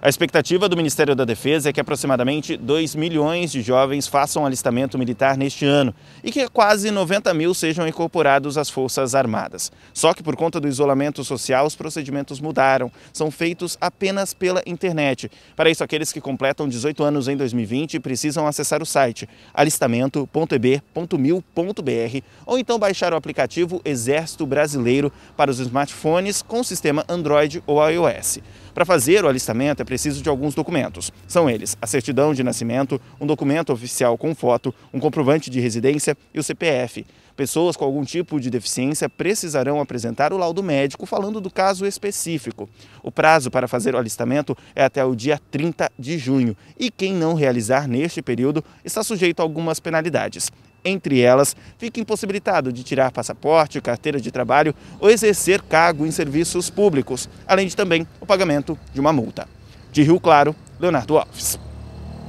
A expectativa do Ministério da Defesa é que aproximadamente 2 milhões de jovens façam alistamento militar neste ano e que quase 90 mil sejam incorporados às Forças Armadas. Só que por conta do isolamento social, os procedimentos mudaram. São feitos apenas pela internet. Para isso, aqueles que completam 18 anos em 2020 precisam acessar o site alistamento.eb.mil.br ou então baixar o aplicativo Exército Brasileiro para os smartphones com sistema Android ou iOS. Para fazer o alistamento é preciso de alguns documentos. São eles a certidão de nascimento, um documento oficial com foto, um comprovante de residência e o CPF. Pessoas com algum tipo de deficiência precisarão apresentar o laudo médico falando do caso específico. O prazo para fazer o alistamento é até o dia 30 de junho e quem não realizar neste período está sujeito a algumas penalidades entre elas, fica impossibilitado de tirar passaporte, carteira de trabalho ou exercer cargo em serviços públicos, além de também o pagamento de uma multa. De Rio Claro, Leonardo Alves.